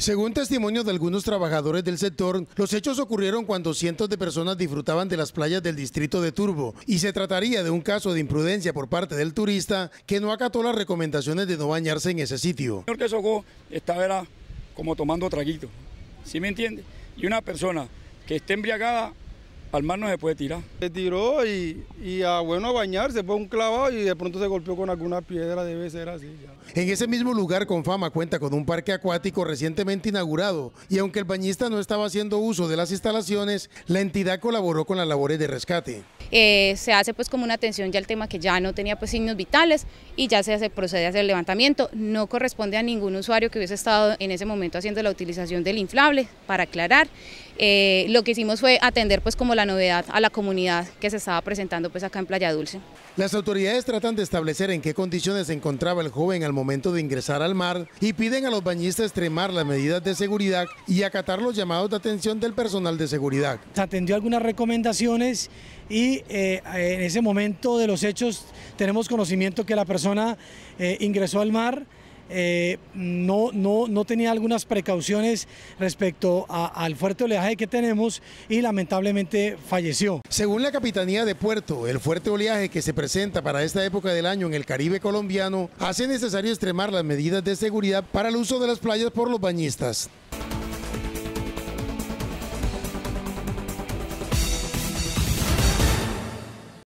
Según testimonio de algunos trabajadores del sector, los hechos ocurrieron cuando cientos de personas disfrutaban de las playas del distrito de Turbo y se trataría de un caso de imprudencia por parte del turista que no acató las recomendaciones de no bañarse en ese sitio. El señor que socó era como tomando traguito, ¿sí me entiende? Y una persona que esté embriagada al mar no se puede tirar. Se tiró y, y a bueno a bañarse, fue un clavado y de pronto se golpeó con alguna piedra, debe ser así. En ese mismo lugar, con fama cuenta con un parque acuático recientemente inaugurado y aunque el bañista no estaba haciendo uso de las instalaciones, la entidad colaboró con las labores de rescate. Eh, se hace pues como una atención ya al tema que ya no tenía pues signos vitales y ya se procede a hacer el levantamiento. No corresponde a ningún usuario que hubiese estado en ese momento haciendo la utilización del inflable, para aclarar. Eh, lo que hicimos fue atender pues como la novedad a la comunidad que se estaba presentando pues acá en Playa Dulce. Las autoridades tratan de establecer en qué condiciones se encontraba el joven al momento de ingresar al mar y piden a los bañistas extremar las medidas de seguridad y acatar los llamados de atención del personal de seguridad. Se atendió algunas recomendaciones y eh, en ese momento de los hechos tenemos conocimiento que la persona eh, ingresó al mar eh, no, no, no tenía algunas precauciones respecto al fuerte oleaje que tenemos y lamentablemente falleció. Según la Capitanía de Puerto, el fuerte oleaje que se presenta para esta época del año en el Caribe colombiano hace necesario extremar las medidas de seguridad para el uso de las playas por los bañistas.